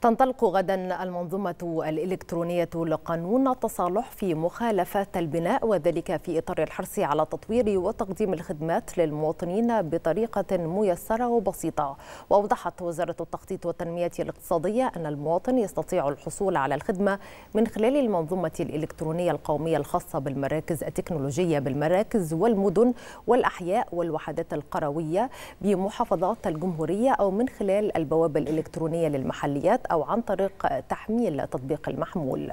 تنطلق غدا المنظومة الإلكترونية لقانون التصالح في مخالفات البناء وذلك في إطار الحرص على تطوير وتقديم الخدمات للمواطنين بطريقة ميسرة وبسيطة وأوضحت وزارة التخطيط والتنمية الاقتصادية أن المواطن يستطيع الحصول على الخدمة من خلال المنظومة الإلكترونية القومية الخاصة بالمراكز التكنولوجية بالمراكز والمدن والأحياء والوحدات القروية بمحافظات الجمهورية أو من خلال البوابة الإلكترونية للمحليات أو عن طريق تحميل تطبيق المحمول